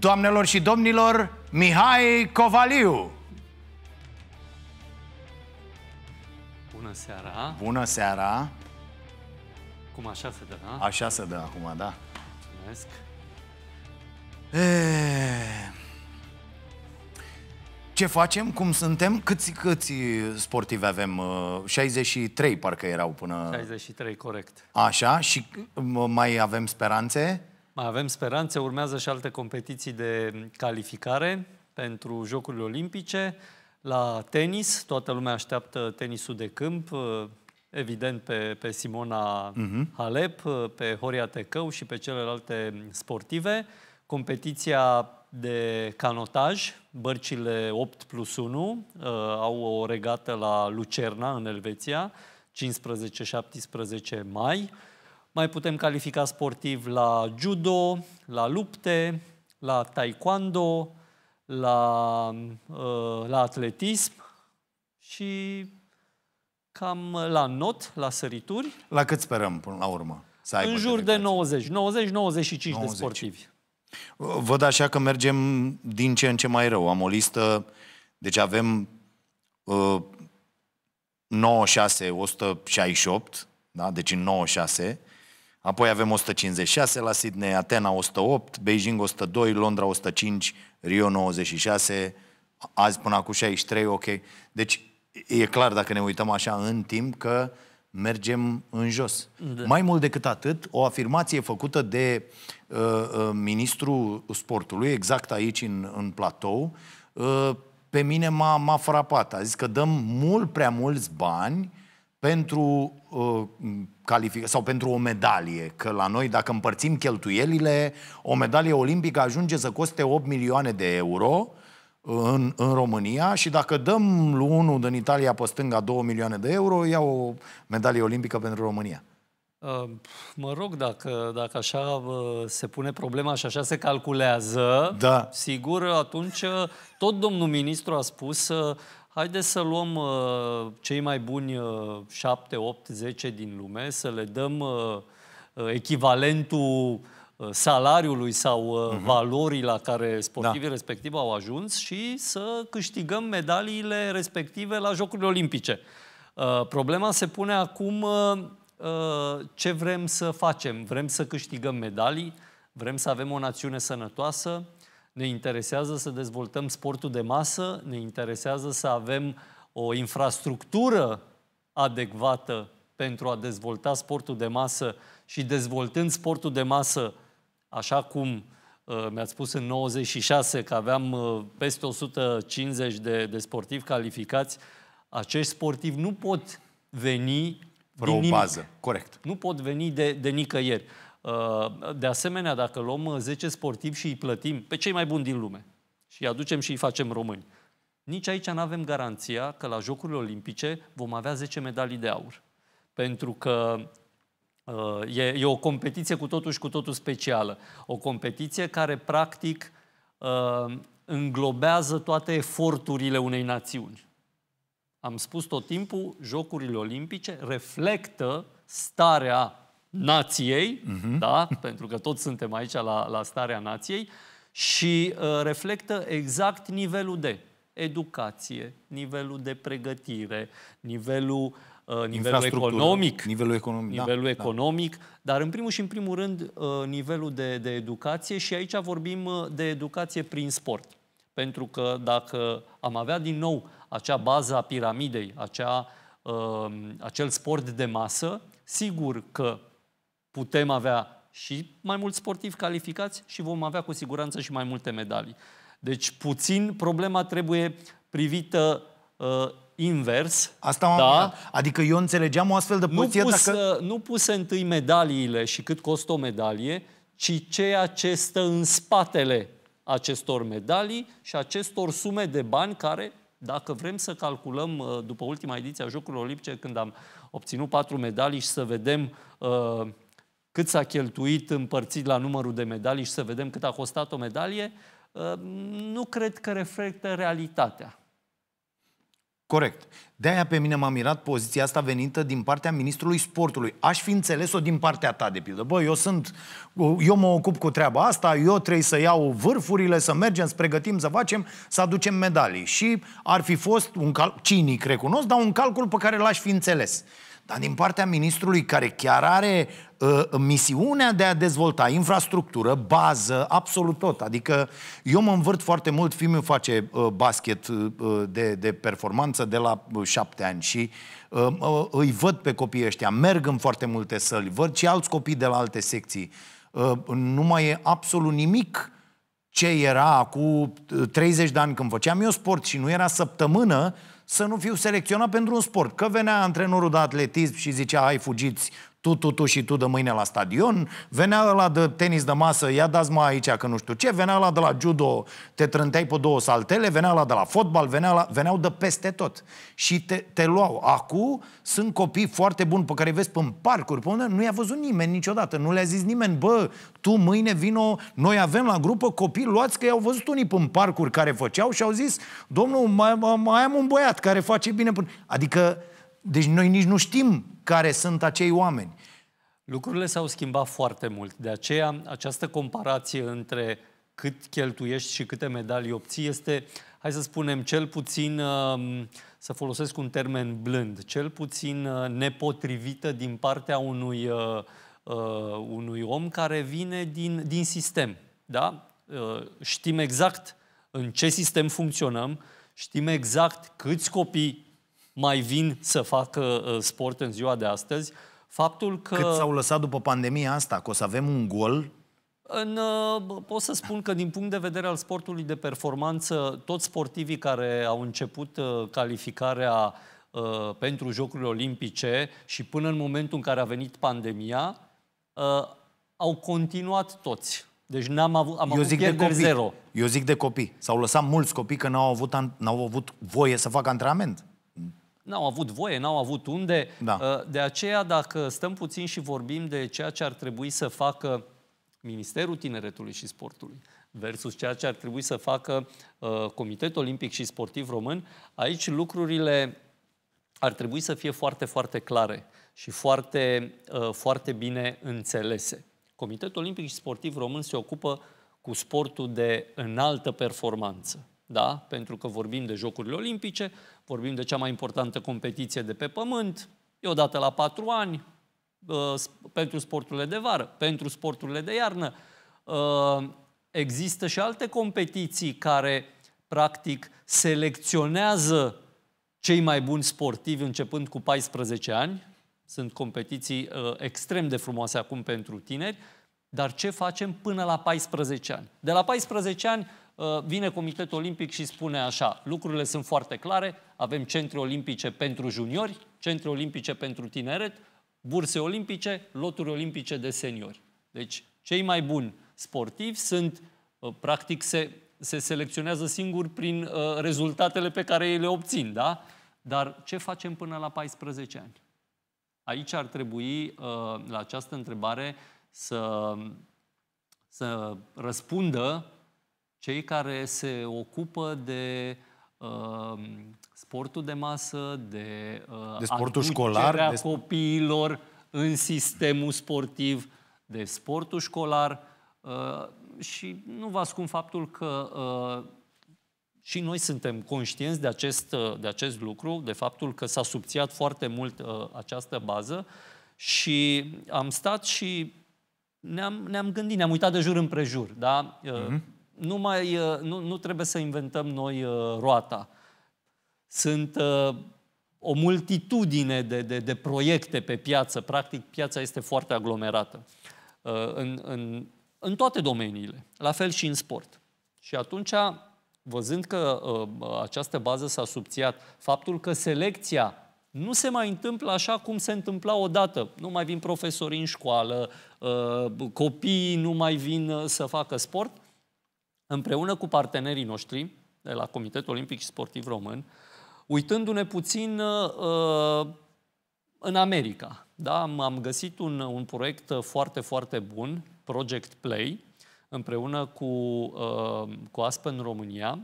doamnelor și domnilor, Mihai Covaliu. Bună seara! Bună seara! Cum așa se dă, da? Așa se dă acum, da. Mulțumesc. E... Ce facem? Cum suntem? Câți, câți sportivi avem? 63 parcă erau până... 63, corect. Așa? Și mai avem speranțe? Mai avem speranțe, urmează și alte competiții de calificare pentru Jocurile Olimpice. La tenis, toată lumea așteaptă tenisul de câmp, evident pe, pe Simona uh-huh. Halep, pe Horia Tecău și pe celelalte sportive. Competiția de canotaj, bărcile 8 plus 1, uh, au o regată la Lucerna, în Elveția, 15-17 mai. Mai putem califica sportiv la judo, la lupte, la taekwondo, la, uh, la atletism și cam la not, la sărituri. La cât sperăm până la urmă? Să ai în jur de 90, 90-95 de sportivi. Văd așa că mergem din ce în ce mai rău. Am o listă, deci avem uh, 96, 168, da? deci în 96, Apoi avem 156 la Sydney, Atena 108, Beijing 102, Londra 105, Rio 96, azi până acum 63, ok. Deci e clar dacă ne uităm așa în timp că mergem în jos. De. Da. Mai mult decât atât, o afirmație făcută de uh, uh, ministrul sportului, exact aici în, în platou, uh, pe mine m-a, frapat. A zis că dăm mult prea mulți bani pentru uh, calific- sau pentru o medalie, că la noi dacă împărțim cheltuielile, o medalie olimpică ajunge să coste 8 milioane de euro uh, în, în România și dacă dăm lui unul din Italia pe stânga 2 milioane de euro, ia o medalie olimpică pentru România. Uh, mă rog, dacă, dacă așa uh, se pune problema și așa se calculează, da. sigur, atunci tot domnul ministru a spus haideți să luăm uh, cei mai buni uh, 7, 8, 10 din lume, să le dăm uh, uh echivalentul uh, salariului sau uh-huh. valorii la care sportivii da. respectiv au ajuns și să câștigăm medaliile respective la Jocurile Olimpice. Uh, problema se pune acum uh, uh ce vrem să facem. Vrem să câștigăm medalii, vrem să avem o națiune sănătoasă, ne interesează să dezvoltăm sportul de masă, ne interesează să avem o infrastructură adecvată pentru a dezvolta sportul de masă și dezvoltând sportul de masă, așa cum uh, mi-ați spus în 96 că aveam uh, peste 150 de, de sportivi calificați, acești sportivi nu pot veni din o bază, nimic. corect. Nu pot veni de, de nicăieri. Uh, de asemenea, dacă luăm 10 uh, sportivi și îi plătim pe cei mai buni din lume și îi aducem și îi facem români, nici aici nu avem garanția că la Jocurile Olimpice vom avea 10 medalii de aur. Pentru că uh, e, e o competiție cu totul și cu totul specială. O competiție care, practic, înglobează toate eforturile unei națiuni. Am spus tot timpul, Jocurile Olimpice reflectă starea nației, uh-huh. da? pentru că toți suntem aici la, la starea nației, și uh, reflectă exact nivelul de educație, nivelul de pregătire, nivelul, uh, nivelul economic, nivelul economic, da, nivelul da, economic da. dar în primul și în primul rând uh, nivelul de, de educație și aici vorbim uh, de educație prin sport. Pentru că dacă am avea din nou acea bază a piramidei, acea, uh, acel sport de masă, sigur că putem avea și mai mulți sportivi calificați și vom avea cu siguranță și mai multe medalii. Deci puțin problema trebuie privită uh, invers. Asta am da? Am adică eu înțelegeam o astfel de poziție nu pus, dacă... Uh, nu puse întâi medaliile și cât costă o medalie, ci ceea ce stă în spatele acestor medalii și acestor sume de bani care, dacă vrem să calculăm uh, după ultima ediție a Jocurilor Olimpice, când am obținut patru medalii și să vedem uh, cât s-a cheltuit împărțit la numărul de medalii și să vedem cât a costat o medalie, uh, nu cred că reflectă realitatea. Corect. De-aia pe mine m-a mirat poziția asta venită din partea ministrului sportului. Aș fi înțeles-o din partea ta, de pildă. Bă, eu sunt, eu mă ocup cu treaba asta, eu trebuie să iau vârfurile, să mergem, să pregătim, să facem, să aducem medalii. Și ar fi fost un calcul, cinic, recunosc, dar un calcul pe care l-aș fi înțeles dar din partea ministrului care chiar are uh, misiunea de a dezvolta infrastructură, bază, absolut tot. Adică eu mă învârt foarte mult, fiul face uh, basket uh, de, de performanță de la uh, șapte ani și uh, uh, îi văd pe copiii ăștia, merg în foarte multe săli, văd și alți copii de la alte secții. Uh, nu mai e absolut nimic ce era cu 30 uh, de ani când făceam eu sport și nu era săptămână, uh, să nu fiu selecționat pentru un sport. Că venea antrenorul de atletism și zicea, hai fugiți, tu, tu, tu și tu de mâine la stadion, venea la de tenis de masă, ia dați mă aici că nu știu ce, venea la de la judo, te trânteai pe două saltele, venea la de la fotbal, venea la, veneau de peste tot. Și te, te luau. Acum sunt copii foarte buni pe care îi vezi în parcuri, pe unde nu i-a văzut nimeni niciodată, nu le-a zis nimeni, bă, tu mâine vino, noi avem la grupă copii luați că i-au văzut unii în parcuri care făceau și au zis, domnul, mai, mai am un băiat care face bine. Adică deci noi nici nu știm care sunt acei oameni. Lucrurile s-au schimbat foarte mult. De aceea, această comparație între cât cheltuiești și câte medalii obții este, hai să spunem, cel puțin, um, să folosesc un termen blând, cel puțin uh, nepotrivită din partea unui, uh, uh, unui om care vine din, din sistem. Da? Știm exact în ce sistem funcționăm, știm exact câți copii mai vin să facă uh, sport în ziua de astăzi. Faptul că... Cât s-au lăsat după pandemia asta, că o să avem un gol în, uh, pot să spun că din punct de vedere al sportului de performanță, toți sportivii care au început uh, calificarea pentru Jocurile Olimpice și până în momentul în care a venit pandemia, au continuat toți. Deci n-am avut, am Eu avut de copii. zero. Eu zic de copii. S-au lăsat mulți copii că n-au avut, n-au avut voie să facă antrenament n-au avut voie, n-au avut unde. Da. Uh, de aceea, dacă stăm puțin și vorbim de ceea ce ar trebui să facă Ministerul Tineretului și Sportului versus ceea ce ar trebui să facă uh, Comitetul Olimpic și Sportiv Român, aici lucrurile ar trebui să fie foarte, foarte clare și foarte, uh, foarte bine înțelese. Comitetul Olimpic și Sportiv Român se ocupă cu sportul de înaltă performanță da? pentru că vorbim de Jocurile Olimpice, vorbim de cea mai importantă competiție de pe pământ, e odată la patru ani, uh, pentru sporturile de vară, pentru sporturile de iarnă. Uh, există și alte competiții care, practic, selecționează cei mai buni sportivi începând cu 14 ani. Sunt competiții uh, extrem de frumoase acum pentru tineri, dar ce facem până la 14 ani? De la 14 ani Uh, vine Comitetul Olimpic și spune așa, lucrurile sunt foarte clare, avem centre olimpice pentru juniori, centre olimpice pentru tineret, burse olimpice, loturi olimpice de seniori. Deci, cei mai buni sportivi sunt, uh, practic, se, se selecționează singur prin uh, rezultatele pe care ei le obțin, da? Dar ce facem până la 14 ani? Aici ar trebui, uh, la această întrebare, să, să răspundă cei care se ocupă de uh, sportul de masă, de, uh, de sportul școlar, de copiilor în sistemul sportiv, de sportul școlar uh, și nu vă ascund faptul că uh, și noi suntem conștienți de acest, uh, de acest lucru, de faptul că s-a subțiat foarte mult uh, această bază și am stat și ne-am, ne-am gândit, ne-am uitat de jur împrejur, da? Uh, mm-hmm nu, mai, uh, nu, nu trebuie să inventăm noi uh, roata. Sunt uh, o multitudine de, de, de proiecte pe piață. Practic, piața este foarte aglomerată în, în, în toate domeniile, la fel și în sport. Și atunci, văzând că această bază s-a subțiat, faptul că selecția nu se mai întâmplă așa cum se întâmpla odată. Nu mai vin profesori în școală, copiii nu mai vin să facă sport împreună cu partenerii noștri de la Comitetul Olimpic și Sportiv Român, uitându-ne puțin uh, uh, în America. Da? Am, am găsit un, un proiect foarte, foarte bun, Project Play, împreună cu, uh, cu Aspen România,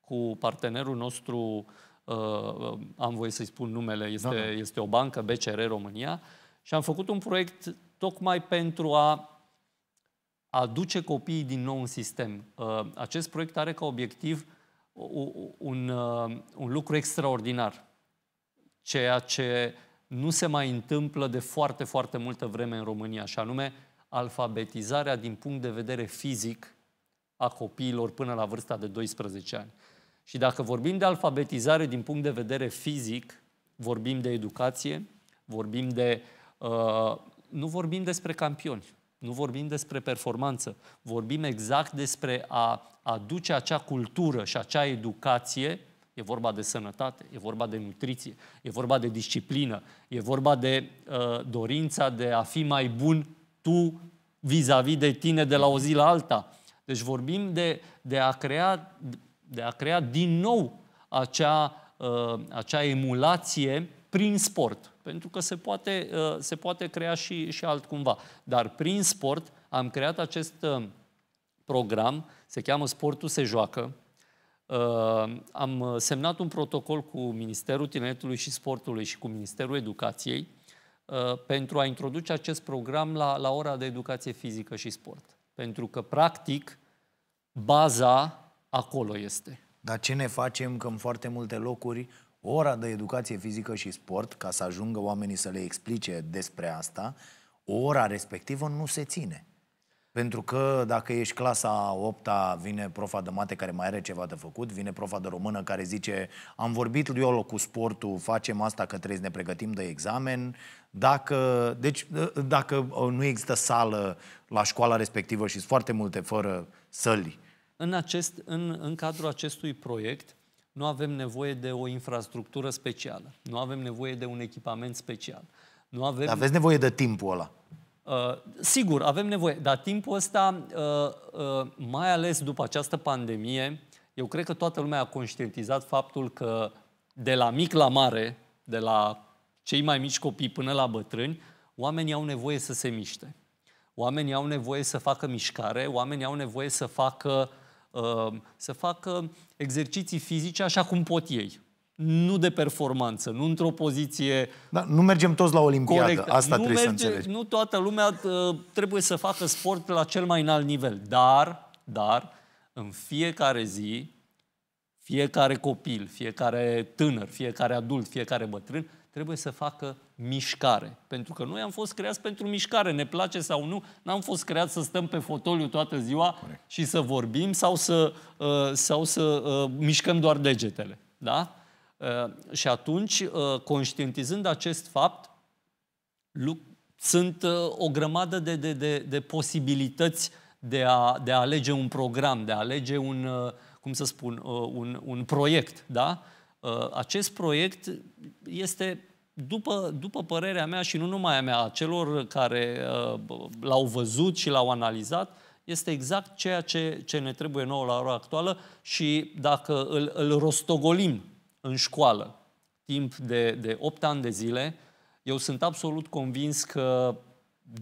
cu partenerul nostru, uh, am voie să-i spun numele, este, da, da. este o bancă, BCR România, și am făcut un proiect tocmai pentru a aduce copiii din nou în sistem. Uh, acest proiect are ca obiectiv un, uh, un lucru extraordinar, ceea ce nu se mai întâmplă de foarte, foarte multă vreme în România, și anume alfabetizarea din punct de vedere fizic a copiilor până la vârsta de 12 ani. Și dacă vorbim de alfabetizare din punct de vedere fizic, vorbim de educație, vorbim de. Uh, nu vorbim despre campioni, nu vorbim despre performanță, vorbim exact despre a aduce acea cultură și acea educație. E vorba de sănătate, e vorba de nutriție, e vorba de disciplină, e vorba de uh, dorința de a fi mai bun tu vis-a-vis -vis de tine de la o zi la alta. Deci vorbim de, de, a, crea, de a crea din nou acea, uh, acea emulație prin sport, pentru că se poate, uh, se poate crea și, și altcumva. Dar prin sport am creat acest uh, program, se cheamă Sportul se joacă. Uh, am semnat un protocol cu Ministerul Tineretului și Sportului și cu Ministerul Educației pentru a introduce acest program la, la ora de educație fizică și sport. Pentru că, practic, baza acolo este. Dar ce ne facem că în foarte multe locuri ora de educație fizică și sport, ca să ajungă oamenii să le explice despre asta, ora respectivă nu se ține. Pentru că dacă ești clasa 8 -a, vine profa de mate care mai are ceva de făcut, vine profa de română care zice am vorbit eu cu sportul, facem asta că trebuie să ne pregătim de examen. Dacă, deci, dacă uh, nu există sală la școala respectivă și sunt foarte multe fără săli. În, acest, în, în cadrul acestui proiect, nu avem nevoie de o infrastructură specială, nu avem nevoie de un echipament special. Nu avem... Dar aveți nevoie de timpul ăla. Uh, sigur, avem nevoie, dar timpul ăsta, uh, uh, mai ales după această pandemie, eu cred că toată lumea a conștientizat faptul că de la mic la mare, de la cei mai mici copii până la bătrâni, oamenii au nevoie să se miște. Oamenii au nevoie să facă mișcare, oamenii au nevoie să facă uh, Uh, să facă exerciții fizice așa cum pot ei. Nu de performanță, nu într-o poziție... Da, nu mergem toți la Olimpiadă, corect. asta nu trebuie merge, să înțelegi. Nu toată lumea uh, trebuie să facă sport la cel mai înalt nivel, dar, dar, în fiecare zi, fiecare copil, fiecare tânăr, fiecare adult, fiecare bătrân, trebuie să facă mișcare. Pentru că noi am fost creați pentru mișcare, ne place sau nu, n-am fost creați să stăm pe fotoliu toată ziua Corect. și să vorbim sau să, uh, sau să uh, mișcăm doar degetele. Da? Uh, și atunci, uh, conștientizând acest fapt, sunt uh, o grămadă de, de, de, de posibilități de a, de a alege un program, de a alege un, uh, cum să spun, uh, un, un proiect. Da? Uh, acest proiect este după, după părerea mea și nu numai a mea, a celor care uh, l-au văzut și l-au analizat, este exact ceea ce, ce ne trebuie nouă la ora actuală și dacă îl, îl rostogolim în școală timp de, de 8 ani de zile, eu sunt absolut convins că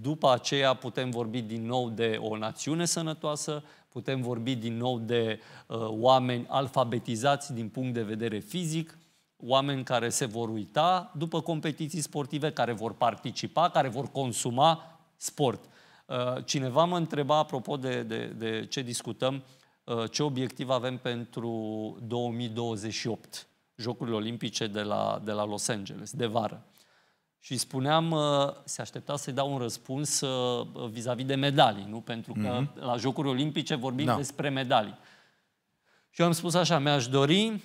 după aceea putem vorbi din nou de o națiune sănătoasă, putem vorbi din nou de uh, oameni alfabetizați din punct de vedere fizic, oameni care se vor uita după competiții sportive, care vor participa, care vor consuma sport. Uh, cineva mă întreba, apropo de, de, de ce discutăm, uh, ce obiectiv avem pentru 2028, Jocurile Olimpice de la, de la Los Angeles, de vară. Și spuneam, uh, se aștepta să-i dau un răspuns vis-a-vis -vis de medalii, nu? Pentru că mm-hmm. la Jocurile Olimpice vorbim da. despre medalii. Și eu am spus așa, mi-aș dori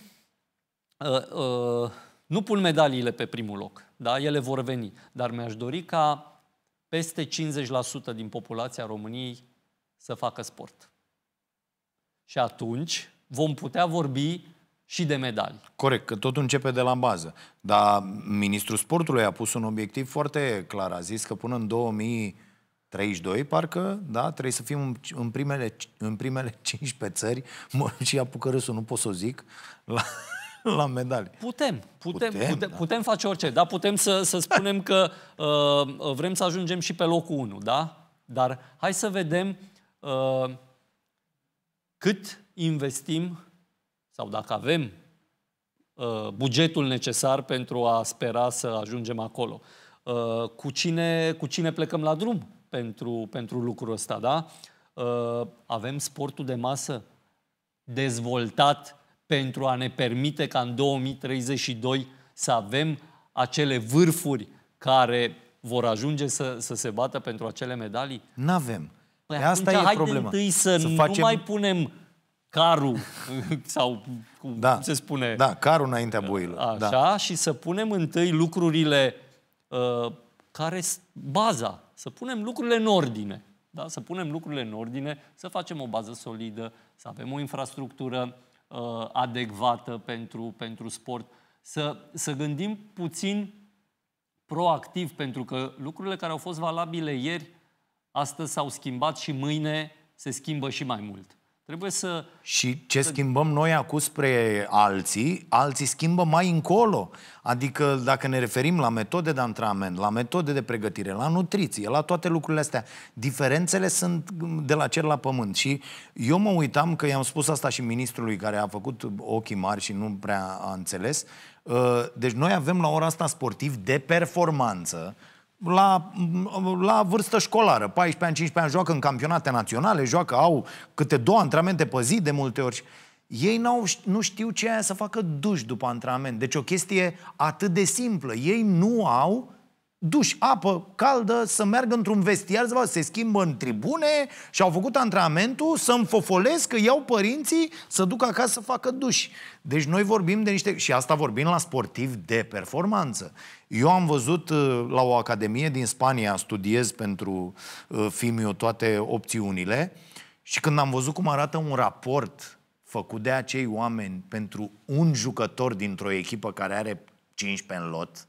Ă, ă, nu pun medaliile pe primul loc, da? ele vor veni, dar mi-aș dori ca peste 50% din populația României să facă sport. Și atunci vom putea vorbi și de medalii. Corect, că totul începe de la bază. Dar ministrul sportului a pus un obiectiv foarte clar. A zis că până în 2032, parcă, da, trebuie să fim în primele, în primele 15 țări, mă, și apucă râsul, nu pot să o zic, la, la medalii. Putem, putem, putem, putem, da. putem face orice, dar Putem să, să spunem că uh, vrem să ajungem și pe locul 1, da? Dar hai să vedem uh, cât investim sau dacă avem uh, bugetul necesar pentru a spera să ajungem acolo. Uh, cu, cine, cu cine plecăm la drum pentru, pentru lucrul ăsta, da? Uh, avem sportul de masă dezvoltat pentru a ne permite ca în 2032 să avem acele vârfuri care vor ajunge să, să se bată pentru acele medalii? Nu avem Păi asta e problema. întâi să, să nu facem... mai punem carul sau cum da, se spune... Da, carul înaintea boilor. Da. Așa, da. și să punem întâi lucrurile uh, care... baza, să punem lucrurile în ordine. Da? Să punem lucrurile în ordine, să facem o bază solidă, să avem o infrastructură uh, adecvată pentru, pentru sport. Să, să gândim puțin proactiv, pentru că lucrurile care au fost valabile ieri, astăzi s-au schimbat și mâine se schimbă și mai mult. Trebuie să... Și ce să... schimbăm noi acum spre alții, alții schimbă mai încolo. Adică dacă ne referim la metode de antrenament, la metode de pregătire, la nutriție, la toate lucrurile astea, diferențele sunt de la cer la pământ. Și eu mă uitam că i-am spus asta și ministrului care a făcut ochii mari și nu prea a înțeles. Ă, deci noi avem la ora asta sportiv de performanță, la, la vârstă școlară, 14 ani, 15 ani, joacă în campionate naționale, joacă, au câte două antrenamente pe zi de multe ori. Ei n-au, nu știu ce aia să facă duș după antrenament. Deci o chestie atât de simplă. Ei nu au duș, apă caldă, să meargă într-un vestiar, să se schimbă în tribune și au făcut antrenamentul să înfofolesc că iau părinții să duc acasă să facă duș. Deci noi vorbim de niște... Și asta vorbim la sportiv de performanță. Eu am văzut uh, la o academie din Spania, studiez pentru uh, Fimiu toate opțiunile și când am văzut cum arată un raport făcut de acei oameni pentru un jucător dintr-o echipă care are 15 în lot,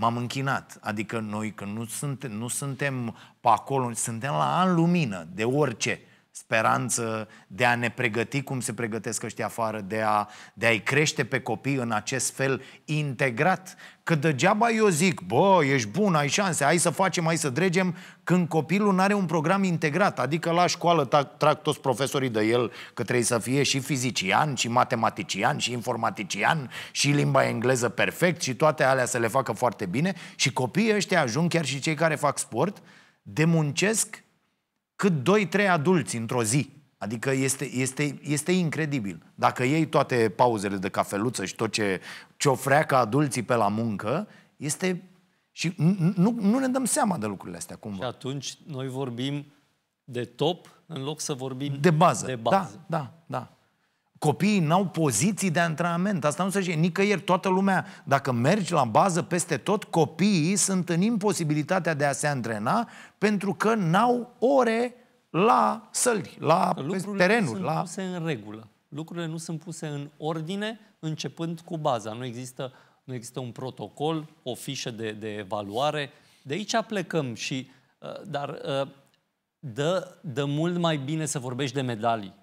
m-am închinat. Adică noi, că nu suntem, nu suntem pe acolo, suntem la an lumină de orice speranță de a ne pregăti cum se pregătesc ăștia afară, de, a, de a-i crește pe copii în acest fel integrat. Că degeaba eu zic, bă, ești bun, ai șanse, hai să facem, hai să dregem, când copilul nu are un program integrat. Adică la școală trag toți profesorii de el că trebuie să fie și fizician, și matematician, și informatician, și limba engleză perfect, și toate alea să le facă foarte bine. Și copiii ăștia ajung, chiar și cei care fac sport, demuncesc cât 2-3 adulți într-o zi. Adică este, este, este incredibil. Dacă iei toate pauzele de cafeluță și tot ce, ce ofreacă adulții pe la muncă, este... Și nu, nu ne dăm seama de lucrurile astea cumva. Și atunci noi vorbim de top în loc să vorbim de bază. De bază. Da, da, da. Copiii n-au poziții de antrenament. Asta nu se știe nicăieri. Toată lumea, dacă mergi la bază peste tot, copiii sunt în imposibilitatea de a se antrena pentru că n-au ore la săli, la Lucrurile terenuri. Nu sunt la... puse în regulă. Lucrurile nu sunt puse în ordine începând cu baza. Nu există, nu există un protocol, o fișă de, de evaluare. De aici plecăm și... Uh, dar uh, dă, dă mult mai bine să vorbești de medalii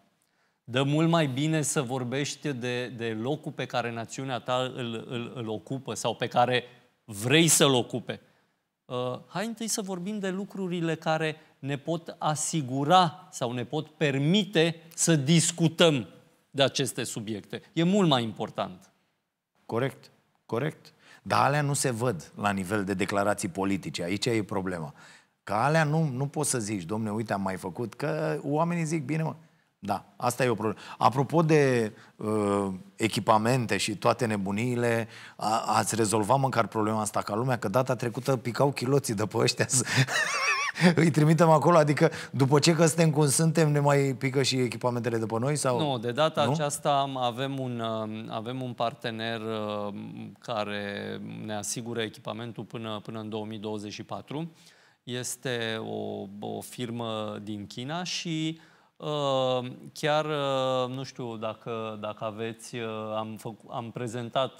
Dă mult mai bine să vorbești de, de locul pe care națiunea ta îl, îl, îl ocupă sau pe care vrei să-l ocupe. Uh, hai întâi să vorbim de lucrurile care ne pot asigura sau ne pot permite să discutăm de aceste subiecte. E mult mai important. Corect, corect. Dar alea nu se văd la nivel de declarații politice. Aici e problema. Că alea nu, nu poți să zici, domne, uite, am mai făcut, că oamenii zic, bine, mă, da, asta e o problemă. Apropo de uh, echipamente și toate nebuniile, a, ați rezolvat măcar problema asta ca lumea? Că data trecută picau chiloții de pe ăștia să... îi trimitem acolo? Adică după ce că suntem cum suntem, ne mai pică și echipamentele de pe noi? Sau? Nu, de data nu? aceasta avem un, um, avem un partener um, care ne asigură echipamentul până, până în 2024. Este o, o firmă din China și Ehm, chiar, ehm, nu știu dacă, dacă aveți, ehm, am, făc, am prezentat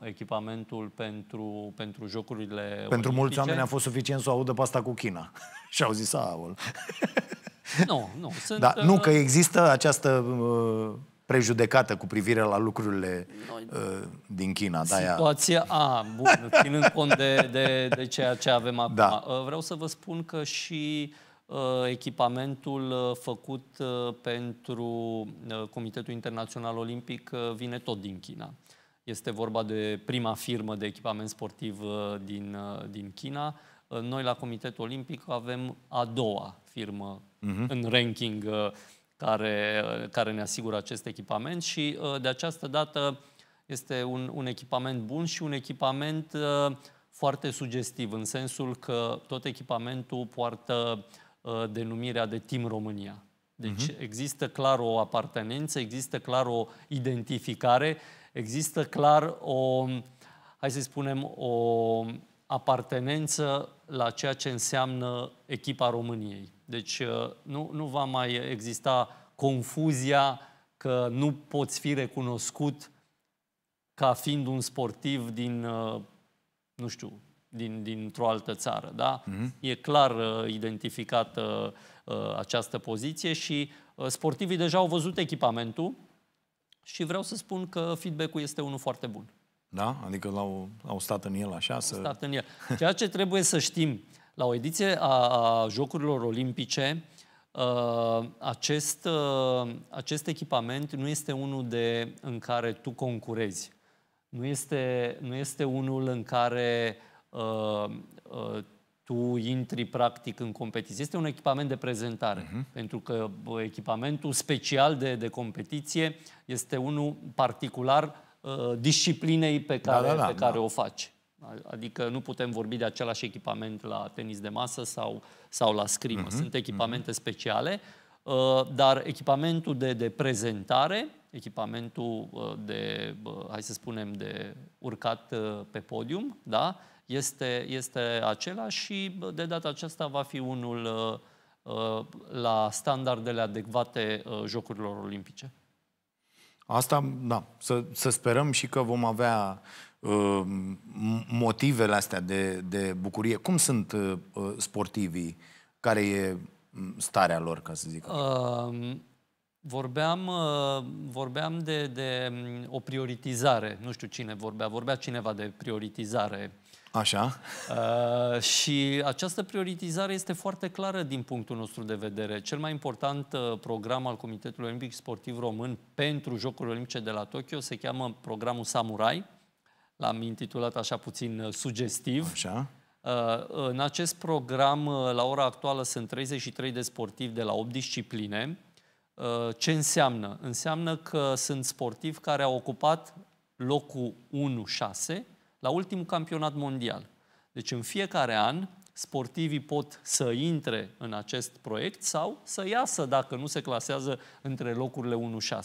echipamentul pentru, pentru jocurile Pentru olimpice. mulți oameni a fost suficient să o audă pe asta cu China. Și au zis, Aul. Nu, nu. Sunt, da, nu, că există această prejudecată cu privire la lucrurile Noi, uh, din China. Da, Situația, a, bun, ținând cont de, de, de ceea ce avem da. acum. Da. Vreau să vă spun că și Uh, echipamentul uh, făcut uh, pentru Comitetul Internațional Olimpic vine tot din China. Este vorba de prima firmă de echipament sportiv din, din China. Noi la Comitetul Olimpic avem a doua firmă uh-huh. în ranking care, care ne asigură acest echipament și de această dată este un, un echipament bun și un echipament foarte sugestiv, în sensul că tot echipamentul poartă uh, Uh, denumirea de Team România. Deci uh-huh. există clar o apartenență, există clar o identificare, există clar o, hai să spunem, o apartenență la ceea ce înseamnă echipa României. Deci uh, nu, nu va mai exista confuzia că nu poți fi recunoscut ca fiind un sportiv din, uh, nu știu, din, dintr-o altă țară. Da? Mm-hmm. E clar uh, identificată uh, această poziție și uh, sportivii deja au văzut echipamentul și vreau să spun că feedback-ul este unul foarte bun. Da? Adică l-au, l-au stat în el așa? Să... Stat în el. Ceea ce trebuie să știm, la o ediție a, a Jocurilor Olimpice, Uh, acest, uh, acest echipament nu este unul de, în care tu concurezi. Nu este, nu este unul în care Uh, uh, tu intri practic în competiție. Este un echipament de prezentare, uh-huh. pentru că echipamentul special de, de competiție este unul particular uh, disciplinei pe da, care, da, da, da, pe care da. o faci. Adică nu putem vorbi de același echipament la tenis de masă sau, sau la scrimă. Uh-huh. Mhm, Sunt mhm. echipamente uh-huh. speciale, uh, dar echipamentul de, de prezentare, echipamentul uh, de, hai să spunem, de urcat pe podium, da? este, este același și de data aceasta va fi unul uh, uh la standardele adecvate uh, Jocurilor Olimpice. Asta, da, să, să sperăm și că vom avea uh, motivele astea de, de bucurie. Cum sunt uh, uh sportivii? Care e starea lor, ca să zic Uh, vorbeam uh, vorbeam de, de um, o prioritizare. Nu știu cine vorbea. Vorbea cineva de prioritizare Așa. Uh, și această prioritizare este foarte clară din punctul nostru de vedere. Cel mai important uh, program al Comitetului Olimpic Sportiv Român pentru Jocurile Olimpice de la Tokyo se cheamă programul Samurai. L-am intitulat așa puțin uh, sugestiv. Așa. Uh, în acest program, uh, la ora actuală, sunt 33 de sportivi de la 8 discipline. Uh, ce înseamnă? Înseamnă că sunt sportivi care au ocupat locul 1-6 la ultimul campionat mondial. Deci în fiecare an sportivii pot să intre în acest proiect sau să iasă dacă nu se clasează între locurile 1-6.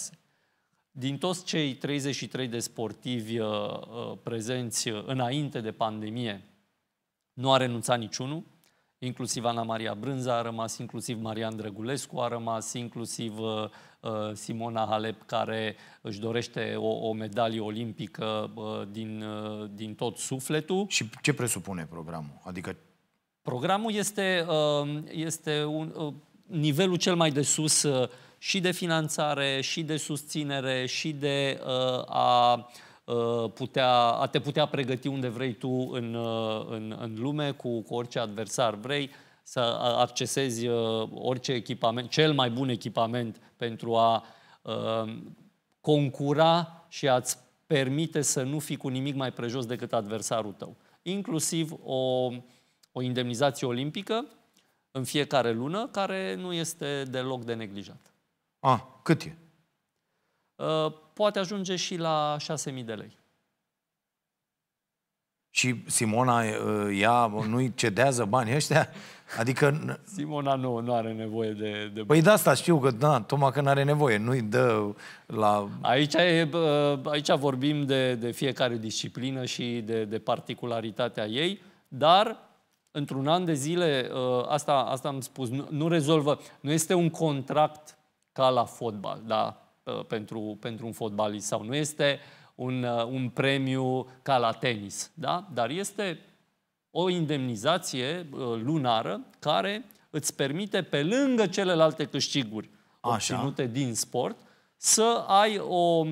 Din toți cei 33 de sportivi uh, uh, prezenți uh, înainte de pandemie, nu a renunțat niciunul, inclusiv Ana Maria Brânza a rămas, inclusiv Marian Drăgulescu a rămas, inclusiv uh, uh, Simona Halep, care își dorește o, o medalie olimpică uh, din, uh, din tot sufletul. Și ce presupune programul? Adică... Programul este, uh, este un, uh, nivelul cel mai de sus uh, și de finanțare, și de susținere, și de uh, a... Uh, Uh, putea, a te putea pregăti unde vrei tu în, uh, în, în lume, cu, cu orice adversar vrei, să accesezi uh, orice echipament, cel mai bun echipament pentru a concura și a-ți permite să nu fii cu nimic mai prejos decât adversarul tău. Inclusiv o, o indemnizație olimpică în fiecare lună, care nu este deloc de neglijat. A, ah, cât e? Uh, poate ajunge și la 6.000 de lei. Și Simona, uh, ea nu-i cedează banii ăștia? Adică... Simona nu, nu are nevoie de, de Păi de asta știu că, da, tocmai că nu are nevoie, nu-i dă la... Aici, e, aici vorbim de, de fiecare disciplină și de, de particularitatea ei, dar într-un an de zile, uh, asta, asta am spus, nu, nu rezolvă, nu este un contract ca la fotbal, da? Uh, pentru, pentru un fotbalist sau nu este un, uh, un premiu ca la tenis, da? dar este o indemnizație uh, lunară care îți permite, pe lângă celelalte câștiguri Așa. din sport, să ai o,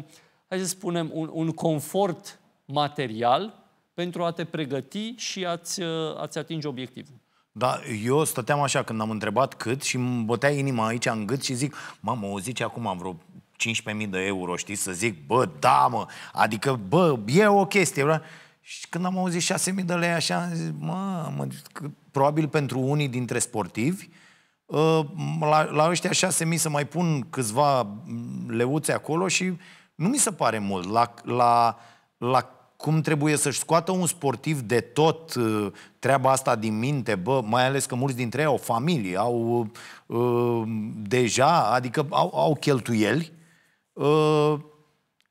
hai să spunem, un, un confort material pentru a te pregăti și a-ți, a-ți atinge obiectivul. Da, eu stăteam așa când am întrebat cât și îmi bătea inima aici în gât și zic, mamă, o zice acum vreo 15.000 de euro, știi, să zic, bă, da, mă, adică, bă, e o chestie, bă. Și când am auzit 6.000 de lei așa, am zis, mă, mă probabil pentru unii dintre sportivi, ă, la, la ăștia 6.000 să mai pun câțiva leuțe acolo și nu mi se pare mult. La, la, la cum trebuie să-și scoată un sportiv de tot ă, treaba asta din minte, bă, mai ales că mulți dintre ei au familie, au uh, deja, adică au, au cheltuieli Ă,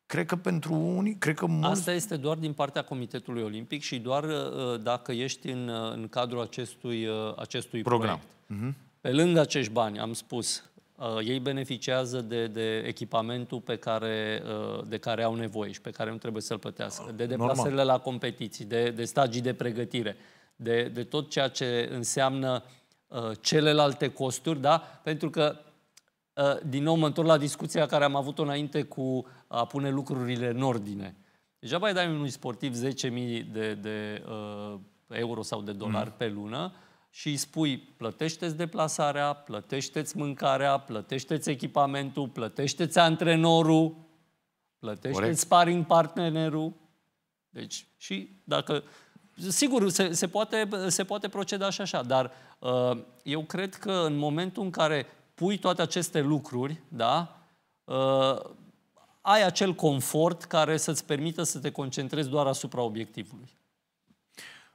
cred că pentru unii, cred că mulți... Asta este doar din partea Comitetului Olimpic și doar uh, dacă ești în, în cadrul acestui, uh, acestui program. Proiect. Uh-huh. Pe lângă acești bani, am spus, uh, ei beneficiază de, de echipamentul pe care, de care au nevoie și pe care nu trebuie să-l plătească, de deplasările la competiții, de, de stagii de pregătire, de, de tot ceea ce înseamnă celelalte costuri, da? Pentru că Ă, din nou mă întorc la discuția care am avut-o înainte cu a pune lucrurile în ordine. deja mai dai unui sportiv 10.000 de, de uh, euro sau de dolari mm. pe lună și îi spui plătește-ți deplasarea, plătește-ți mâncarea, plătește-ți echipamentul, plătește-ți antrenorul, plătește-ți sparring partenerul. Deci și dacă... Sigur, se, se, poate, se poate proceda și așa, dar uh, eu cred că în momentul în care pui toate aceste lucruri, da? Uh, ai acel confort care să-ți permită să te concentrezi doar asupra obiectivului.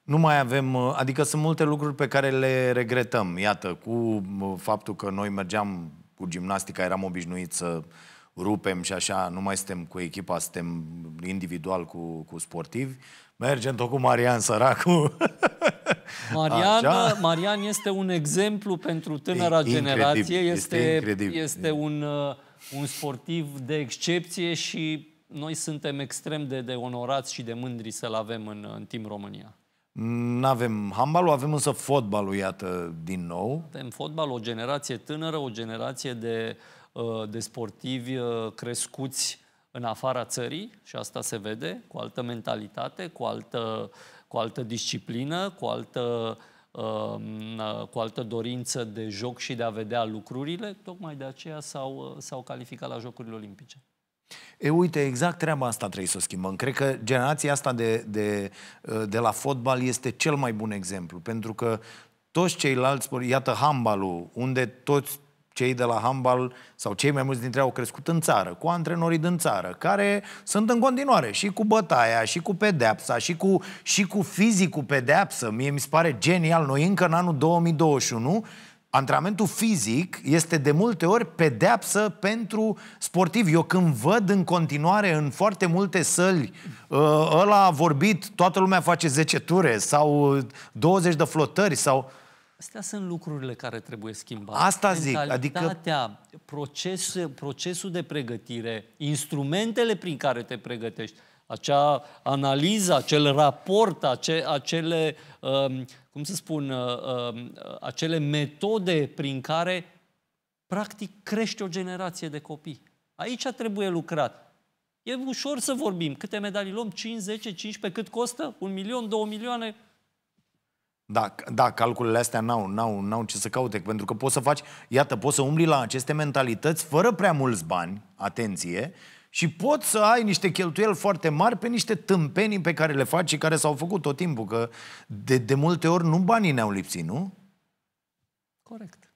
Nu mai avem, uh, adică sunt multe lucruri pe care le regretăm. Iată, cu uh, faptul că noi mergeam cu gimnastica, eram obișnuiți să rupem și așa, nu mai suntem cu echipa, suntem individual cu, cu sportivi. Mergem tot cu Marian Săracu. Marian, Marian este un exemplu pentru tânăra e, generație. Este, este, incredibil. este un, uh, un sportiv de excepție și noi suntem extrem de, de onorați și de mândri să-l avem în, uh, în timp România. Nu avem handbalul, avem însă fotbalul, iată, din nou. Avem fotbal, o generație tânără, o generație de, uh, de sportivi uh, crescuți în afara țării și asta se vede, cu altă mentalitate, cu altă, cu altă disciplină, cu altă, um, uh, cu altă dorință de joc și de a vedea lucrurile. Tocmai de aceea s-au, calificat la Jocurile Olimpice. E, uite, exact treaba asta trebuie să o schimbăm. Cred că generația asta de, de, ă, de la fotbal este cel mai bun exemplu, pentru că toți ceilalți, iată handbalul, unde toți cei de la handbal sau cei mai mulți dintre ei au crescut în țară, cu antrenorii din țară, care sunt în continuare și cu bătaia, și cu pedeapsa, și cu, și cu fizicul pedeapsă. Mie mi se pare genial. Noi încă în anul 2021 Antrenamentul fizic este de multe ori pedeapsă pentru sportiv. Eu când văd în continuare în foarte multe săli uh, ăla a vorbit, toată lumea face 10 ture sau 20 de flotări sau... Astea sunt lucrurile care trebuie schimbate. Asta zic, adică... Proces, procesul de pregătire, instrumentele prin care te pregătești acea analiză, acel raport, ace, acele, um, cum să spun, uh, um, acele metode prin care practic crește o generație de copii. Aici trebuie lucrat. E ușor să vorbim. Câte medalii luăm? 5, 10, 15? Cât costă? Un milion, două milioane? Da, da, calculele astea n-au, n-au, n-au ce să caute, pentru că poți să faci, iată, poți să umbli la aceste mentalități fără prea mulți bani, atenție, și poți să ai niște cheltuieli foarte mari pe niște tâmpenii pe care le faci și care s-au făcut tot timpul, că de, de multe ori nu banii ne-au lipsit, nu? Corect.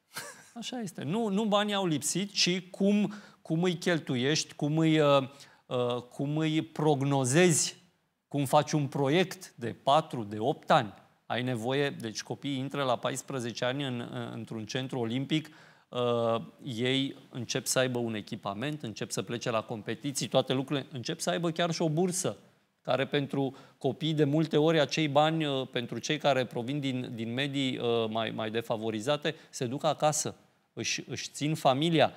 Așa este. Nu, nu banii au lipsit, ci cum, cum îi cheltuiești, cum îi, uh, uh cum îi prognozezi, cum faci un proiect de 4, de 8 ani. Ai nevoie, deci copiii intră la 14 ani în, uh, într-un centru olimpic, Uh, ei încep să aibă un echipament, încep să plece la competiții, toate lucrurile, încep să aibă chiar și o bursă care pentru copii de multe ori acei bani, uh, pentru cei care provin din, din medii uh, mai, mai defavorizate, se duc acasă, își, își țin familia.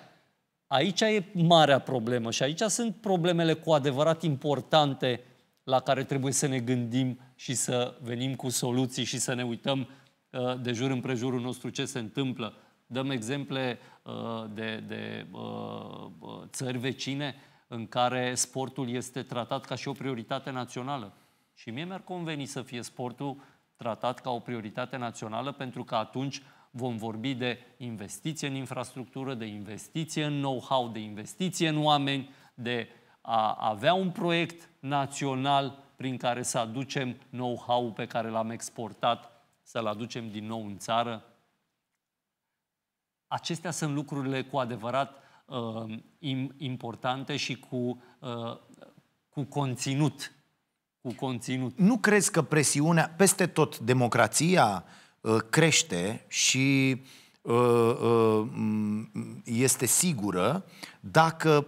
Aici e marea problemă și aici sunt problemele cu adevărat importante la care trebuie să ne gândim și să venim cu soluții și să ne uităm de jur împrejurul nostru ce se întâmplă. Dăm exemple uh, de, de uh, uh, țări vecine în care sportul este tratat ca și o prioritate națională. Și mie mi-ar conveni să fie sportul tratat ca o prioritate națională, pentru că atunci vom vorbi de investiție în infrastructură, de investiție în know-how, de investiție în oameni, de a avea un proiect național prin care să aducem know-how pe care l-am exportat, să-l aducem din nou în țară. Acestea sunt lucrurile cu adevărat uh, importante și cu, uh, cu conținut. Cu conținut. Nu crezi că presiunea, peste tot, democrația uh, crește și uh, uh, este sigură dacă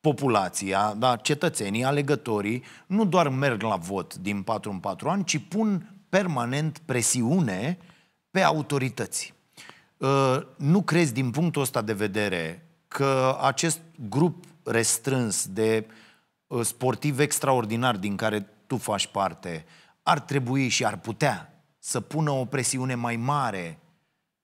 populația, da, cetățenii, alegătorii, nu doar merg la vot din 4 în 4 ani, ci pun permanent presiune pe autorități. Ă, nu crezi din punctul ăsta de vedere că acest grup restrâns de ă, sportivi extraordinari din care tu faci parte ar trebui și ar putea să pună o presiune mai mare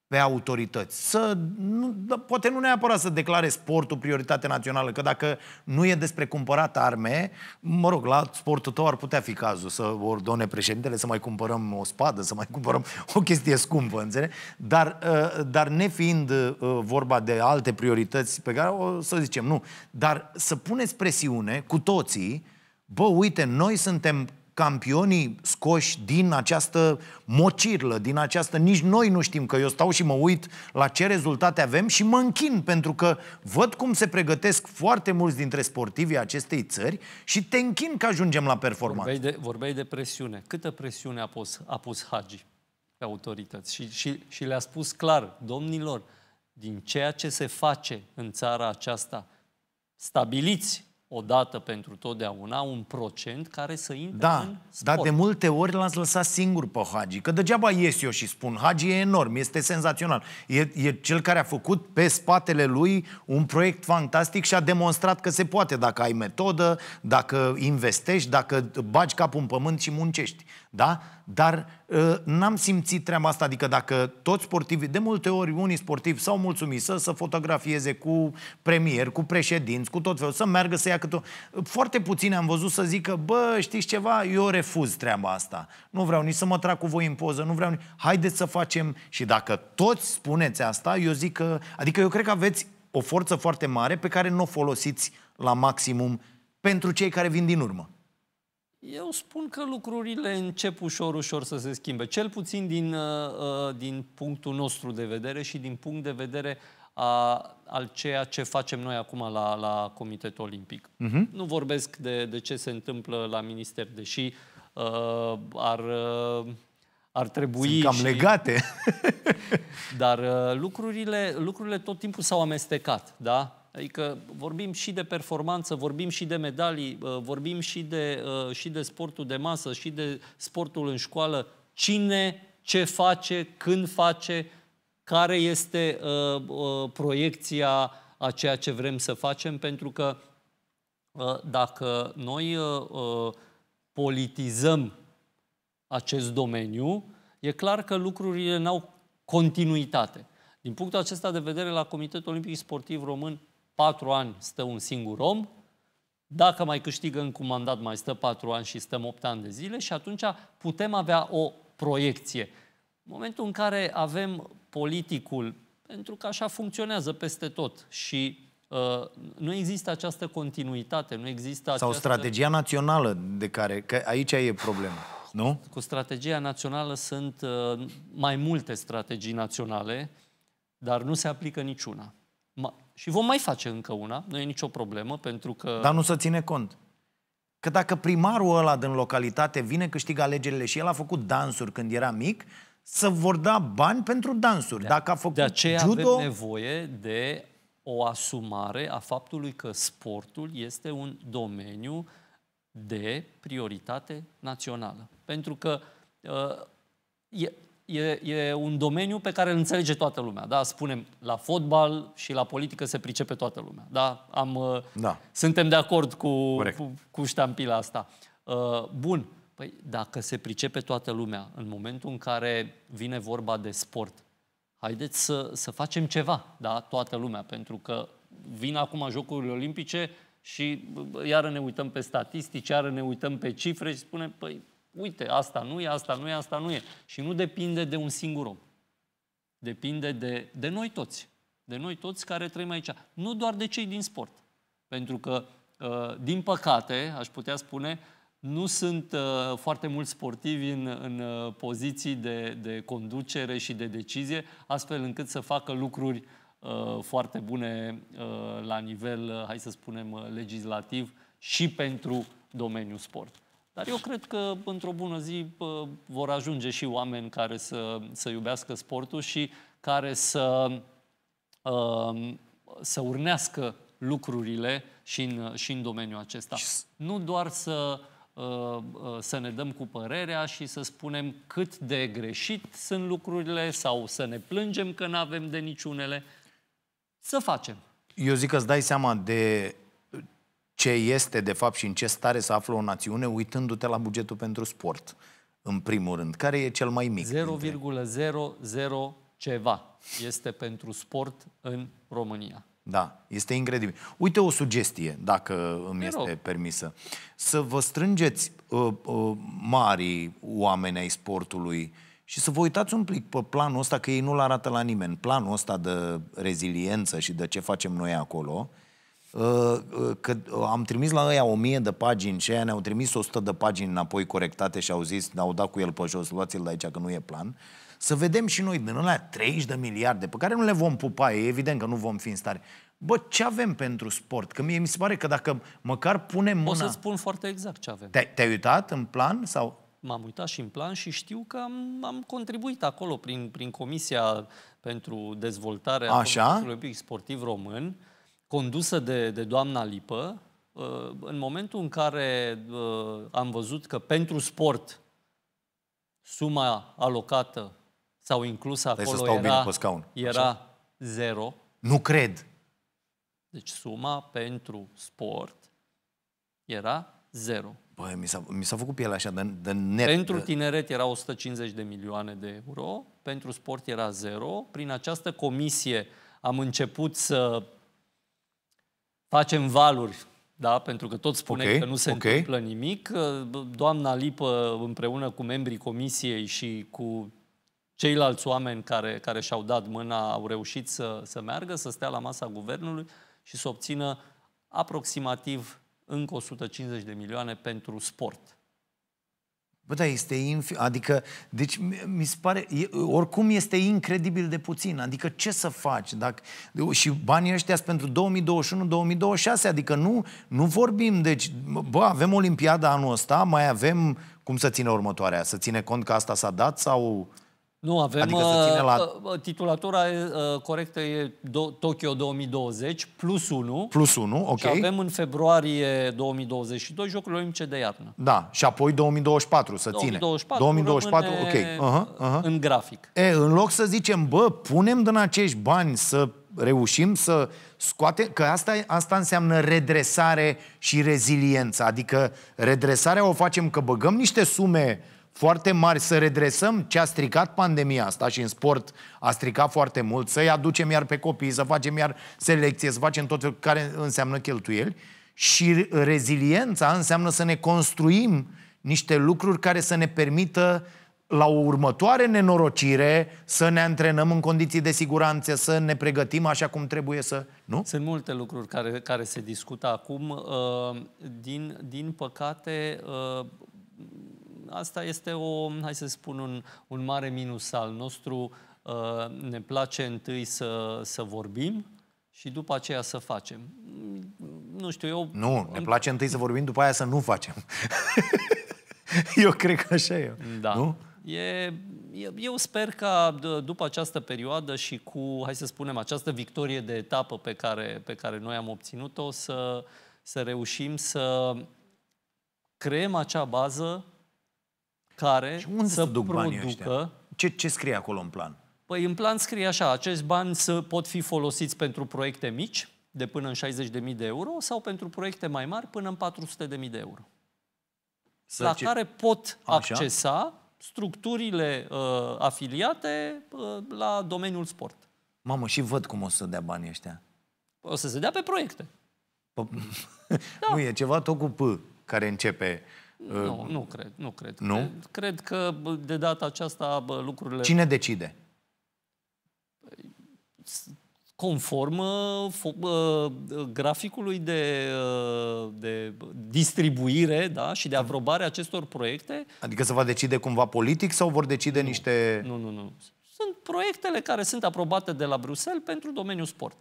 pe autorități. Să, nu, da, poate nu neapărat să declare sportul prioritate națională, că dacă nu e despre cumpărat arme, mă rog, la sportul tău ar putea fi cazul să ordone președintele să mai cumpărăm o spadă, să mai cumpărăm o chestie scumpă, înțeleg? Dar, uh, dar nefiind uh, vorba de alte priorități pe care o să zicem, nu, dar să puneți presiune cu toții, bă, uite, noi suntem campionii scoși din această mocirlă, din această... Nici noi nu știm că eu stau și mă uit la ce rezultate avem și mă închin pentru că văd cum se pregătesc foarte mulți dintre sportivii acestei țări și te închin că ajungem la performanță. Vorbeai de, vorbeai de presiune. Câtă presiune a pus, a pus Hagi pe autorități? Și, și, și le-a spus clar, domnilor, din ceea ce se face în țara aceasta, stabiliți odată pentru totdeauna un procent care să intre da, în sport. Da, de multe ori l-ați lăsat singur pe Hagi, că degeaba ies eu și spun, Hagi e enorm, este senzațional. E, e cel care a făcut pe spatele lui un proiect fantastic și a demonstrat că se poate dacă ai metodă, dacă investești, dacă bagi capul în pământ și muncești da? Dar ă, n-am simțit treaba asta, adică dacă toți sportivii, de multe ori unii sportivi s-au mulțumit să, să fotografieze cu premier, cu președinți, cu tot felul, să meargă să ia câte o... Foarte puține am văzut să zică, bă, știți ceva, eu refuz treaba asta. Nu vreau nici să mă trag cu voi în poză, nu vreau nici... Haideți să facem... Și dacă toți spuneți asta, eu zic că... Adică eu cred că aveți o forță foarte mare pe care nu o folosiți la maximum pentru cei care vin din urmă. Eu spun că lucrurile încep ușor, ușor să se schimbe, cel puțin din, uh, uh, din punctul nostru de vedere și din punct de vedere a, al ceea ce facem noi acum la, la Comitetul Olimpic. Uh-huh. Nu vorbesc de, de ce se întâmplă la minister, deși uh, ar, uh, ar trebui... Sunt cam și... legate. Dar uh, lucrurile, lucrurile tot timpul s-au amestecat, da? Adică vorbim și de performanță, vorbim și de medalii, uh, vorbim și de, uh, și de sportul de masă, și de sportul în școală. Cine, ce face, când face, care este uh, proiecția a ceea ce vrem să facem, pentru că dacă noi politizăm acest domeniu, e clar că lucrurile n-au continuitate. Din punctul acesta de vedere, la Comitetul Olimpic Sportiv Român patru ani stă un singur om, dacă mai câștigă încă un mandat, mai stă patru ani și stăm opt ani de zile și atunci putem avea o proiecție. În momentul în care avem politicul, pentru că așa funcționează peste tot și Uh, nu există această continuitate, nu există această... Sau strategia națională de care, că aici e problema, nu? Cu strategia națională sunt uh, mai multe strategii naționale, dar nu se aplică niciuna și vom mai face încă una, nu e nicio problemă, pentru că... Dar nu se ține cont. Că dacă primarul ăla din localitate vine, câștigă alegerile și el a făcut dansuri când era mic, să vor da bani pentru dansuri. De, dacă a făcut de aceea judo... avem nevoie de o asumare a faptului că sportul este un domeniu de prioritate națională. Pentru că uh, e, e, e un domeniu pe care îl înțelege toată lumea. Da? Spunem, la fotbal și la politică se pricepe toată lumea. Da? Am, uh, da. Suntem de acord cu, cu, cu ștampila asta. Uh, bun, păi dacă se pricepe toată lumea în momentul în care vine vorba de sport, haideți să, să facem ceva, da? toată lumea, pentru că vin acum Jocurile Olimpice și iară ne uităm pe statistici, iară ne uităm pe cifre și spunem, păi uite, asta nu e, asta nu e, asta nu e. Și nu depinde de un singur om. Depinde de, de noi toți. De noi toți care trăim aici. Nu doar de cei din sport. Pentru că, uh, din păcate, aș putea spune, nu sunt uh, foarte mulți sportivi în, în uh, poziții de, de conducere și de decizie, astfel încât să facă lucruri foarte bune la nivel, hai să spunem, legislativ și pentru domeniul sport. Dar eu cred că într-o bună zi vor ajunge și oameni care să, să iubească sportul și care să, um, să urnească lucrurile și în, și în domeniul acesta. Nu doar să, uh, uh, să ne dăm cu părerea și să spunem cât de greșit sunt lucrurile sau să ne plângem că nu avem de niciunele. Să facem. Eu zic că îți dai seama de ce este de fapt și în ce stare se află o națiune uitându-te la bugetul pentru sport, în primul rând. Care e cel mai mic? 0,00 ceva este pentru sport în România. Da, este incredibil. Uite o sugestie, dacă îmi Mi este permisă. Să vă strângeți uh, ă, uh, ă, mari oameni ai sportului și să vă uitați un pic pe planul ăsta, că ei nu-l arată la nimeni. Planul ăsta de reziliență și de ce facem noi acolo, uh, că am trimis la ăia 1000 de pagini și aia ne-au trimis 100 de pagini înapoi corectate și au zis, ne-au dat cu el pe jos, luați-l de aici că nu e plan. Să vedem și noi din ăla 30 de miliarde pe care nu le vom pupa, e evident că nu vom fi în stare. Bă, ce avem pentru sport? Că mie mi se pare că dacă măcar punem mâna... O să spun foarte exact ce avem. Te-ai, te-ai uitat în plan sau... M-am uitat și în plan și știu că am, am contribuit acolo prin, prin Comisia pentru dezvoltare a Olimpic Sportiv Român condusă de, de doamna Lipă, uh, în momentul în care uh, am văzut că pentru sport suma alocată sau inclusă acolo să stau era, bine pe scaun. era zero. Nu cred. Deci suma pentru sport era zero. Băi, mi s-a, mi s-a făcut pielea așa de, de net. Pentru tineret era 150 de milioane de euro, pentru sport era zero. Prin această comisie am început să facem valuri, da? pentru că tot spune okay, că nu se okay. întâmplă nimic. Doamna Lipă, împreună cu membrii comisiei și cu ceilalți oameni care, care și-au dat mâna, au reușit să, să meargă, să stea la masa guvernului și să obțină aproximativ încă 150 de milioane pentru sport. Bă, da, este infi... Adică, deci, mi se pare... E, oricum este incredibil de puțin. Adică, ce să faci? Dacă, și banii ăștia sunt pentru 2021-2026. Adică, nu, nu vorbim, deci... Bă, avem Olimpiada anul ăsta, mai avem... Cum să ține următoarea? Să ține cont că asta s-a dat sau... Nu, avem adică se ține la... Uh, uh, titulatura uh, corectă e Tokyo 2020 plus 1. Plus 1, ok. Și avem în februarie 2022 Jocurile Olimpice de iarnă. Da, și apoi 2024 să ține. 2024, 2024 ok. Uh-huh, uh-huh. În grafic. E, în loc să zicem, bă, punem din acești bani să reușim să scoatem, că asta, asta înseamnă redresare și reziliență. Adică redresarea o facem că băgăm niște sume uh, foarte mari, să redresăm ce a stricat pandemia asta și în sport a stricat foarte mult, să-i aducem iar pe copii, să facem iar selecție, să facem tot felul care înseamnă cheltuieli și reziliența înseamnă să ne construim niște lucruri care să ne permită la o următoare nenorocire să ne antrenăm în condiții de siguranță, să ne pregătim așa cum trebuie să... Nu? Sunt multe lucruri care, care se discută acum. Uh, din, din păcate, uh, asta este o, hai să spun, un, un mare minus al nostru. Uh, ne place întâi să, să vorbim și după aceea să facem. Nu știu, eu... Nu, ne place întâi să vorbim, după aia să nu facem. eu cred că așa e. Da. Nu? E, eu sper că după această perioadă și cu, hai să spunem, această victorie de etapă pe care, pe care noi am obținut-o, să, să reușim să creăm acea bază care și unde să duc producă... Ce, ce scrie acolo în plan? Păi în plan scrie așa, acești bani să pot fi folosiți pentru proiecte mici, de până în 60.000 de euro, sau pentru proiecte mai mari, până în 400.000 de euro. Să la ce... care pot așa? accesa structurile uh, afiliate uh, la domeniul sport. Mamă, și văd cum o să dea banii ăștia. O să se dea pe proiecte. P- da. Nu, e ceva tot cu P care începe nu, ă, nu cred, nu cred. Nu? Cred, cred că de data aceasta lucrurile... Cine decide? Conform ă, graficului de, ă, de distribuire da, și de aprobare acestor proiecte. Adică se va decide cumva politic sau vor decide nu, niște... Nu, nu, nu. Sunt proiectele care sunt aprobate de la Bruxelles pentru domeniul sport.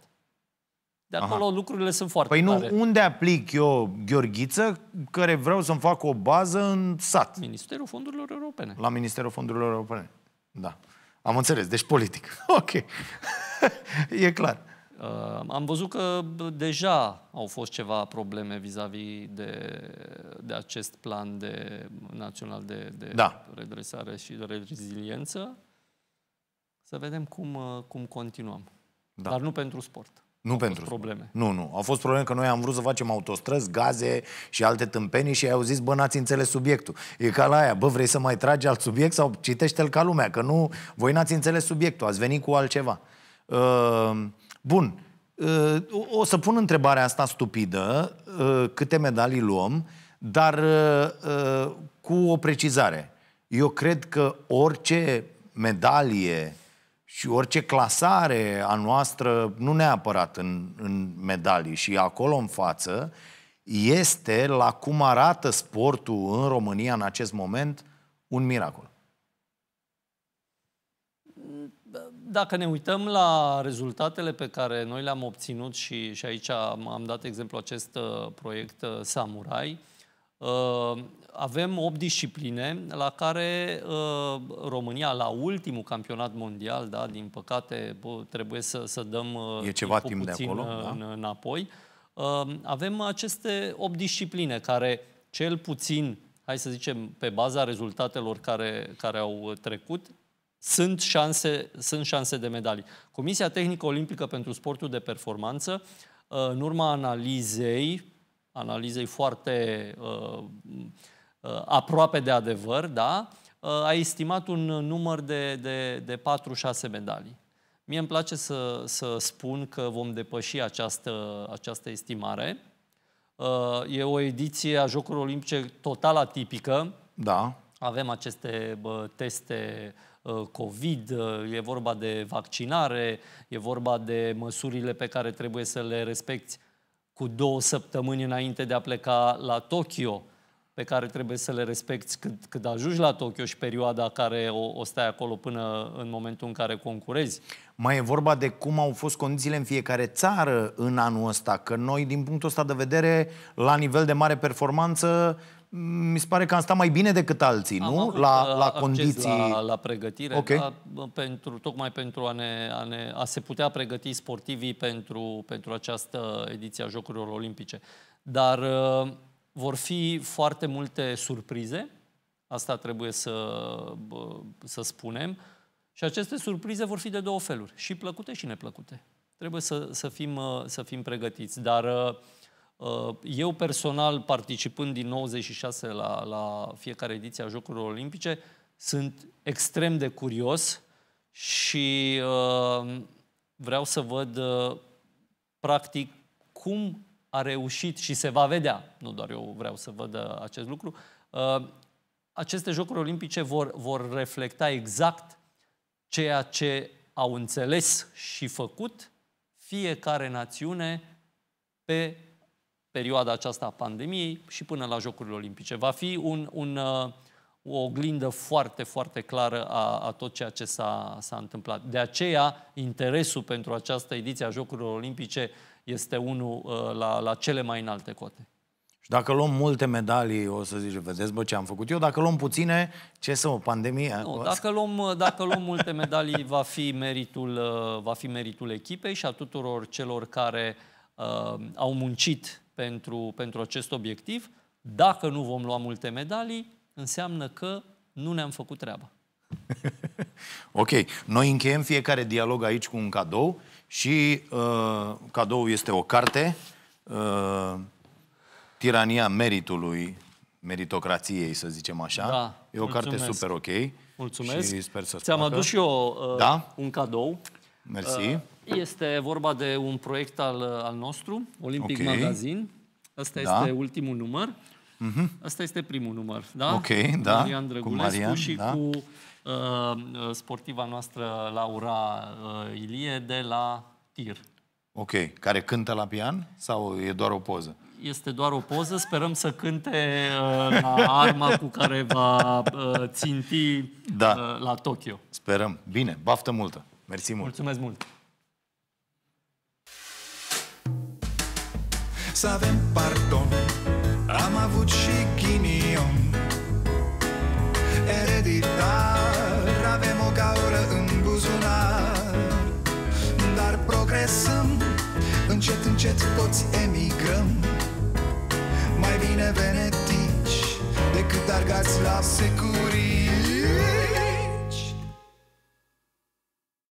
De acolo Aha. lucrurile sunt foarte Păi nu, unde aplic eu Gheorghiță, care vreau să-mi fac o bază în sat? Ministerul Fondurilor Europene. La Ministerul Fondurilor Europene, da. Am înțeles, deci politic. ok, e clar. Uh, am văzut că deja au fost ceva probleme vis-a-vis -vis de, de acest plan de, național de, de da. redresare și de reziliență. Să vedem cum, uh, cum continuăm. Da. Dar nu pentru sport. Nu pentru probleme. Nu, nu. Au fost probleme că noi am vrut să facem autostrăzi, gaze și alte tâmpenii și ai zis, bă, n-ați înțeles subiectul. E ca la aia, bă, vrei să mai tragi alt subiect sau citește-l ca lumea, că nu, voi n-ați înțeles subiectul, ați venit cu altceva. Uh, bun, uh, o să pun întrebarea asta stupidă, uh, câte medalii luăm, dar uh, cu o precizare. Eu cred că orice medalie și orice clasare a noastră, nu neapărat în, în medalii și acolo în față, este la cum arată sportul în România în acest moment un miracol. Dacă ne uităm la rezultatele pe care noi le-am obținut și, și aici am, am dat exemplu acest uh, proiect uh, Samurai, uh, avem 8 discipline la care uh, România, la ultimul campionat mondial, da, din păcate bă, trebuie să, să dăm uh, e ceva timp puțin de acolo, uh, da? în, înapoi, uh, avem aceste 8 discipline care cel puțin, hai să zicem, pe baza rezultatelor care, care au trecut, sunt șanse, sunt șanse de medalii. Comisia Tehnică Olimpică pentru Sportul de Performanță, uh, în urma analizei, analizei foarte uh, Uh, aproape de adevăr, da, uh, a estimat un uh, număr de, de, de 4-6 medalii. Mie îmi place să, să spun că vom depăși această, această estimare. E o ediție a Jocurilor Olimpice total atipică. Da. Avem aceste teste COVID, e vorba de vaccinare, e vorba de măsurile pe care trebuie să le respecti cu două săptămâni înainte de a pleca la Tokyo pe care trebuie să le respecti cât, cât ajungi la Tokyo și perioada care o, o stai acolo până în momentul în care concurezi. Mai e vorba de cum au fost condițiile în fiecare țară în anul ăsta, că noi, din punctul ăsta de vedere, la nivel de mare performanță, mi se pare că am stat mai bine decât alții, am nu? Avut, la, uh, la condiții. La, la pregătire, okay. da, pentru, tocmai pentru a, ne, a, ne, a se putea pregăti sportivii pentru, pentru această ediție a Jocurilor Olimpice. Dar uh, vor fi foarte multe surprize, asta trebuie să, să spunem, și aceste surprize vor fi de două feluri, și plăcute și neplăcute. Trebuie să, să, fim, ă, să fim pregătiți, dar ă, ă, eu personal, participând din 96 la, la fiecare ediție a Jocurilor Olimpice, sunt extrem de curios și vreau să văd, practic, cum a reușit și se va vedea, nu doar eu vreau să văd uh, acest lucru, uh, aceste Jocuri Olimpice vor, vor reflecta exact ceea ce au înțeles și făcut fiecare națiune pe perioada aceasta a pandemiei și până la Jocurile Olimpice. Va fi un, un, uh, o oglindă foarte, foarte clară a, a tot ceea ce s-a, întâmplat. De aceea, interesul pentru această ediție a Jocurilor Olimpice uh, este unul uh, la, la cele mai înalte cote. Și dacă luăm multe medalii, o să zici, vedeți bă ce am făcut eu, dacă luăm puține, ce să o pandemie? Nu, dacă luăm, uh, dacă luăm multe medalii, va fi, meritul, uh, va fi meritul echipei și a tuturor celor care uh, au muncit pentru, pentru acest obiectiv. Dacă nu vom lua multe medalii, înseamnă că nu ne-am făcut treaba. ok, noi încheiem fiecare dialog aici cu un cadou și uh, cadou este o carte, uh, Tirania meritului, meritocrației, să zicem așa. Da, e o mulțumesc. carte super ok. Mulțumesc. Și sper să Ți-am adus și eu uh, da? un cadou. Mersi. Uh, este vorba de un proiect al, uh, al nostru, Olympic okay. Magazine. Asta da. este ultimul număr. Mm-hmm. Asta este primul număr, da? Ok, da. Marian Drăgulescu cu Marian, și da. cu Uh, uh, sportiva noastră Laura uh, Ilie de la TIR. Ok. Care cântă la pian sau e doar o poză? Este doar o poză. Sperăm să cânte la arma cu care va ținti da. la Tokyo. Sperăm. Bine. Baftă multă. Mersi mult. Mulțumesc mult. Să avem pardon. Am avut și chinii ereditar Avem o gaură în buzunar Dar progresăm Încet, încet toți emigrăm Mai bine venetici Decât argați la securii